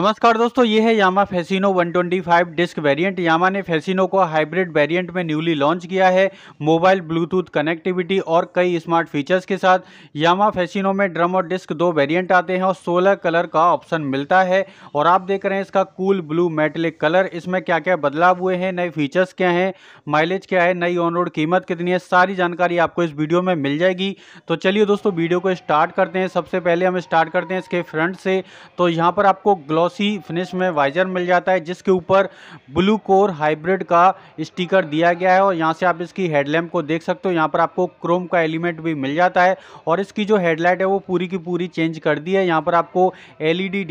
नमस्कार दोस्तों ये है Yamaha Fascino 125 disc variant Yamaha ने फैसिनो को हाइब्रिड वेरिएंट में न्यूली लॉन्च किया है मोबाइल ब्लूटूथ कनेक्टिविटी और कई स्मार्ट फीचर्स के साथ यामा फैसिनो में ड्रम और डिस्क दो वेरिएंट आते हैं और 16 कलर का ऑप्शन मिलता है और आप देख रहे हैं इसका कूल ब्लू मेटलिक कलर इसमें क्या क्या बदलाव हुए हैं नए फीचर्स क्या हैं माइलेज क्या है नई ऑन रोड कीमत कितनी है सारी जानकारी आपको इस वीडियो में मिल जाएगी तो चलिए दोस्तों वीडियो को स्टार्ट करते हैं सबसे पहले हम स्टार्ट करते हैं इसके फ्रंट से तो यहाँ पर आपको ग्लॉस ग्लॉसी फिनिश में वाइजर मिल जाता है जिसके ऊपर ब्लू कोर हाइब्रिड का स्टिकर दिया गया है और यहाँ से आप इसकी हेडलैम्प को देख सकते हो यहाँ पर आपको क्रोम का एलिमेंट भी मिल जाता है और इसकी जो हेडलाइट है वो पूरी की पूरी चेंज कर दी है यहाँ पर आपको एल ई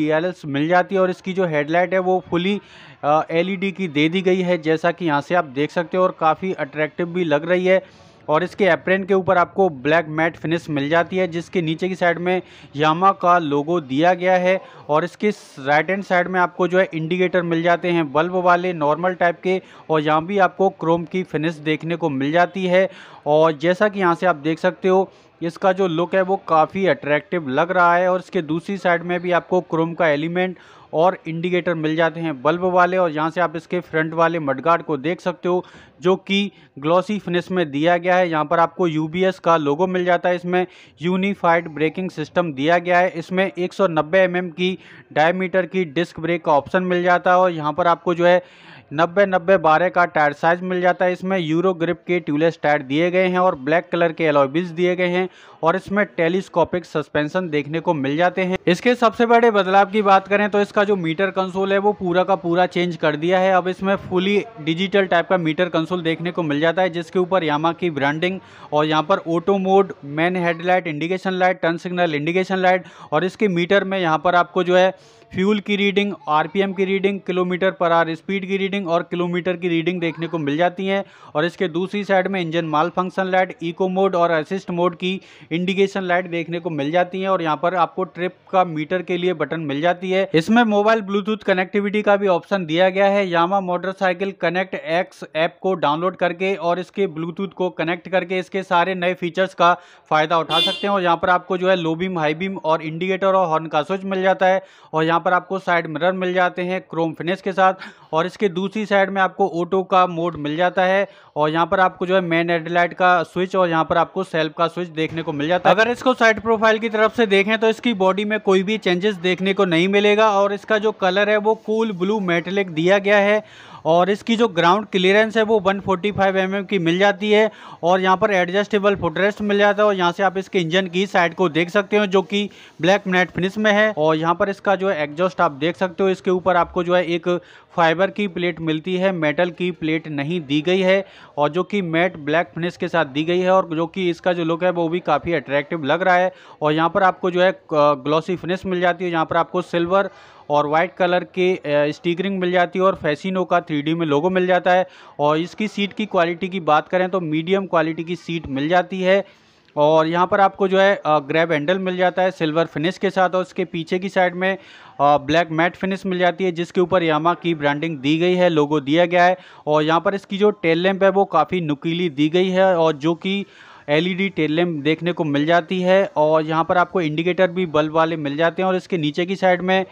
मिल जाती है और इसकी जो हेडलाइट है वो फुली एल की दे दी गई है जैसा कि यहाँ से आप देख सकते हो और काफ़ी अट्रैक्टिव भी लग रही है और इसके एप्रेन के ऊपर आपको ब्लैक मैट फिनिश मिल जाती है जिसके नीचे की साइड में यामा का लोगो दिया गया है और इसके राइट हैंड साइड में आपको जो है इंडिकेटर मिल जाते हैं बल्ब वाले नॉर्मल टाइप के और यहाँ भी आपको क्रोम की फिनिश देखने को मिल जाती है और जैसा कि यहाँ से आप देख सकते हो इसका जो लुक है वो काफ़ी अट्रैक्टिव लग रहा है और इसके दूसरी साइड में भी आपको क्रोम का एलिमेंट और इंडिकेटर मिल जाते हैं बल्ब वाले और यहाँ से आप इसके फ्रंट वाले मडगार्ड को देख सकते हो जो कि ग्लॉसी फिनिश में दिया गया है यहाँ पर आपको यू का लोगो मिल जाता है इसमें यूनिफाइड ब्रेकिंग सिस्टम दिया गया है इसमें एक सौ mm की डायमीटर की डिस्क ब्रेक का ऑप्शन मिल जाता है और यहाँ पर आपको जो है नब्बे नब्बे बारह का टायर साइज मिल जाता है इसमें यूरो ग्रिप के ट्यूलेस टायर दिए गए हैं और ब्लैक कलर के एलॉयबिज दिए गए हैं और इसमें टेलीस्कोपिक सस्पेंशन देखने को मिल जाते हैं इसके सबसे बड़े बदलाव की बात करें तो इसका जो मीटर कंसोल है वो पूरा का पूरा चेंज कर दिया है अब इसमें फुली डिजिटल टाइप का मीटर कंसोल देखने को मिल जाता है जिसके ऊपर यामा की ब्रांडिंग और यहाँ पर auto mode main headlight indication light turn signal indication light और इसके मीटर में यहाँ पर आपको जो है फ्यूल की रीडिंग आरपीएम की reading kilometre per hour speed की रीडिंग और किलोमीटर की रीडिंग देखने को मिल जाती है और इसके दूसरी साइड में engine malfunction light eco mode और असिस्ट मोड की इंडिकेशन लाइट देखने को मिल जाती है और यहाँ पर आपको ट्रिप का मीटर के लिए बटन मिल जाती है इसमें मोबाइल ब्लूटूथ कनेक्टिविटी का भी ऑप्शन दिया गया है Yamaha motorcycle connect X app को डाउनलोड करके और इसके ब्लूटूथ को कनेक्ट करके इसके सारे नए फीचर्स का फायदा उठा सकते हैं और यहाँ पर आपको जो है लो बीम हाई बीम और इंडिकेटर और हॉर्न का स्विच मिल जाता है और यहाँ पर आपको साइड मिरर मिल जाते हैं क्रोम फिनिश के साथ और इसके दूसरी साइड में आपको ऑटो का मोड मिल जाता है और यहाँ पर आपको जो है मेन हेडलाइट का स्विच और यहाँ पर आपको सेल्फ का स्विच देखने को मिल जाता है अगर इसको साइड प्रोफाइल की तरफ से देखें तो इसकी बॉडी में कोई भी चेंजेस देखने को नहीं मिलेगा और इसका जो कलर है वो कूल ब्लू मेटलिक दिया गया है और इसकी जो ग्राउंड क्लियरेंस है वो 145 फोर्टी mm की मिल जाती है और यहाँ पर एडजस्टेबल फुटरेस्ट मिल जाता है और यहाँ से आप इसके इंजन की साइड को देख सकते हो जो कि ब्लैक नेट फिनिश में है और यहाँ पर इसका जो है एग्जॉस्ट आप देख सकते हो इसके ऊपर आपको जो है एक फाइबर की प्लेट मिलती है मेटल की प्लेट नहीं दी गई है और जो कि मैट ब्लैक फिनिश के साथ दी गई है और जो कि इसका जो लुक है वो भी काफ़ी काफ़ी अट्रैक्टिव लग रहा है और यहाँ पर आपको जो है ग्लॉसी फिनिश मिल जाती है यहाँ पर आपको सिल्वर और वाइट कलर की स्टीकरिंग मिल जाती है और फैसिनो का थ्री में लोगो मिल जाता है और इसकी सीट की क्वालिटी की बात करें तो मीडियम क्वालिटी की सीट मिल जाती है और यहाँ पर आपको जो है ग्रैब हैंडल मिल जाता है सिल्वर फिनिश के साथ और उसके पीछे की साइड में ब्लैक मैट फिनिश मिल जाती है जिसके ऊपर यामा की ब्रांडिंग दी गई है लोगो दिया गया है और यहाँ पर इसकी जो टेल लैम्प है वो काफ़ी नुकीली दी गई है और जो कि एलईडी टेल लैंप देखने को मिल जाती है और यहाँ पर आपको इंडिकेटर भी बल्ब वाले मिल जाते हैं और इसके नीचे की साइड में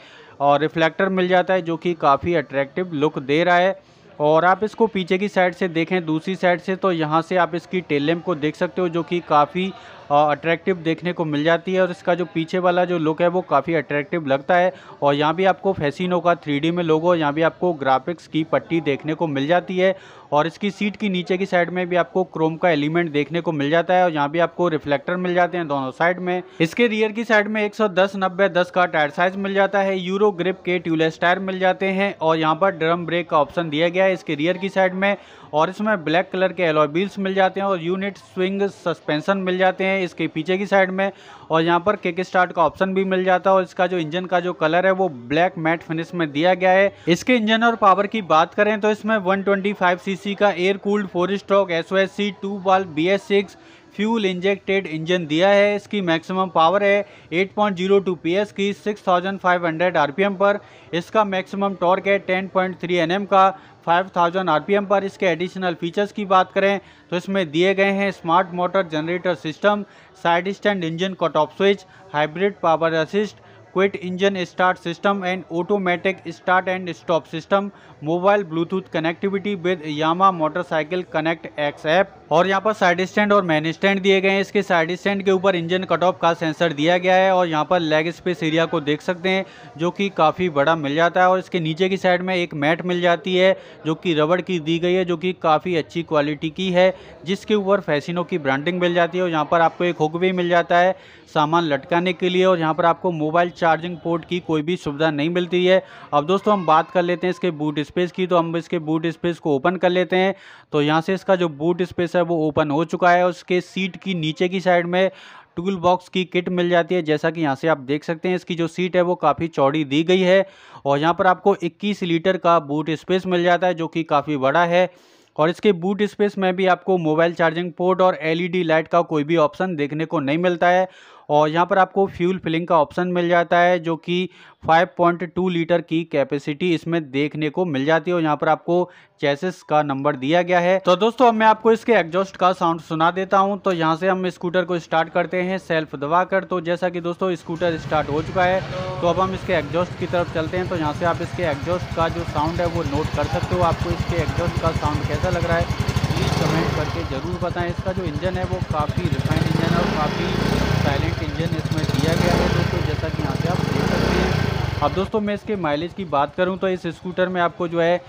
और रिफ्लेक्टर मिल जाता है जो कि काफ़ी अट्रैक्टिव लुक दे रहा है और आप इसको पीछे की साइड से देखें दूसरी साइड से तो यहाँ से आप इसकी टेल लैंप को देख सकते हो जो कि काफ़ी अट्रैक्टिव देखने को मिल जाती है और इसका जो पीछे वाला जो लुक है वो काफ़ी अट्रैक्टिव लगता है और यहाँ भी आपको फैसिनो का थ्री में लोगो यहाँ भी आपको ग्राफिक्स की पट्टी देखने को मिल जाती है और इसकी सीट की नीचे की साइड में भी आपको क्रोम का एलिमेंट देखने को मिल जाता है और यहाँ भी आपको रिफ्लेक्टर मिल जाते हैं दोनों साइड में इसके रियर की साइड में 110 90 10 का टायर साइज मिल जाता है यूरो ग्रिप के ट्यूलेस टायर मिल जाते हैं और यहाँ पर ड्रम ब्रेक का ऑप्शन दिया गया है इसके रियर की साइड में और इसमें ब्लैक कलर के एलोबील्स मिल जाते हैं और यूनिट स्विंग सस्पेंशन मिल जाते हैं इसके पीछे की साइड में और यहाँ पर केक स्टार्ट का ऑप्शन भी मिल जाता है और इसका जो इंजन का जो कलर है वो ब्लैक मैट फिनिश में दिया गया है इसके इंजन और पावर की बात करें तो इसमें वन सीसी का air cooled four stroke S O S C two valve B S six fuel injected engine दिया है इसकी मैक्सिमम पावर है 8.02 पॉइंट की 6500 आरपीएम पर इसका मैक्सिमम टॉर्क है 10.3 एनएम का 5000 आरपीएम पर इसके एडिशनल फीचर्स की बात करें तो इसमें दिए गए हैं smart motor generator system side stand engine cut off switch hybrid power assist quiet engine start system and automatic start and stop system mobile Bluetooth connectivity with Yamaha motorcycle connect X app और यहाँ पर side stand और main stand दिए गए हैं इसके side stand के ऊपर इंजन कट ऑफ का सेंसर दिया गया है और यहाँ पर लेग स्पेस एरिया को देख सकते हैं जो कि काफ़ी बड़ा मिल जाता है और इसके नीचे की साइड में एक मैट मिल जाती है जो कि रबड़ की दी गई है जो कि काफ़ी अच्छी क्वालिटी की है जिसके ऊपर फैसिनो की ब्रांडिंग मिल जाती है और यहाँ पर आपको एक हुक भी मिल जाता है सामान लटकाने के लिए और यहाँ पर आपको मोबाइल चार्जिंग पोर्ट की कोई भी सुविधा नहीं मिलती है अब दोस्तों हम बात कर लेते हैं इसके बूट स्पेस की तो हम इसके बूट स्पेस को ओपन कर लेते हैं तो यहाँ से इसका जो बूट स्पेस है वो ओपन हो चुका है उसके सीट की नीचे की साइड में टूल बॉक्स की किट मिल जाती है जैसा कि यहाँ से आप देख सकते हैं इसकी जो सीट है वो काफ़ी चौड़ी दी गई है और यहाँ पर आपको 21 लीटर का बूट स्पेस मिल जाता है जो कि काफ़ी बड़ा है और इसके बूट स्पेस में भी आपको मोबाइल चार्जिंग पोर्ट और एलईडी लाइट e का कोई भी ऑप्शन देखने को नहीं मिलता है और यहाँ पर आपको फ्यूल फिलिंग का ऑप्शन मिल जाता है जो कि 5.2 लीटर की कैपेसिटी इसमें देखने को मिल जाती है और यहाँ पर आपको चैसेस का नंबर दिया गया है तो दोस्तों अब मैं आपको इसके एग्जॉस्ट का साउंड सुना देता हूँ तो यहाँ से हम स्कूटर को स्टार्ट करते हैं सेल्फ दबा कर तो जैसा कि दोस्तों स्कूटर स्टार्ट हो चुका है तो अब हम इसके एग्जॉस्ट की तरफ चलते हैं तो यहाँ से आप इसके एग्जॉस्ट का जो साउंड है वो नोट कर सकते हो आपको इसके एग्जॉस्ट का साउंड कैसा लग रहा है प्लीज़ कमेंट करके ज़रूर बताएँ इसका जो इंजन है वो काफ़ी रिफाइंड इंजन है और काफ़ी अब दोस्तों मैं इसके माइलेज की बात करूं तो इस स्कूटर में आपको जो है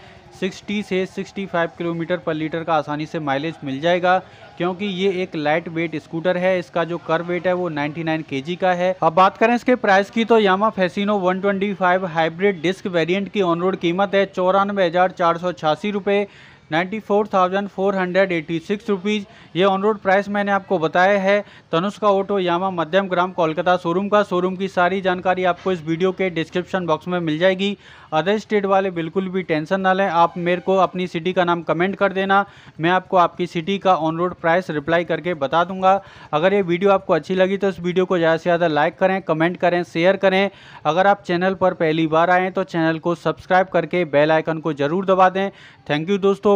60 से 65 किलोमीटर पर लीटर का आसानी से माइलेज मिल जाएगा क्योंकि ये एक लाइट वेट स्कूटर है इसका जो कर वेट है वो 99 केजी का है अब बात करें इसके प्राइस की तो Yamaha Fascino 125 hybrid disc variant की ऑन रोड कीमत है चौरानवे हज़ार ninety four thousand four hundred six rupees ये ऑन रोड प्राइस मैंने आपको बताया है Tanushka auto Yamaha Madhyamgram Kolkata showroom का शोरूम की सारी जानकारी आपको इस वीडियो के डिस्क्रिप्शन बॉक्स में मिल जाएगी अदर स्टेट वाले बिल्कुल भी टेंशन ना लें आप मेरे को अपनी सिटी का नाम कमेंट कर देना मैं आपको आपकी सिटी का ऑन रोड प्राइस रिप्लाई करके बता दूंगा अगर ये वीडियो आपको अच्छी लगी तो इस वीडियो को ज़्यादा से ज़्यादा लाइक करें कमेंट करें शेयर करें अगर आप चैनल पर पहली बार आएँ तो चैनल को सब्सक्राइब करके बेल आइकन को ज़रूर दबा दें थैंक यू दोस्तों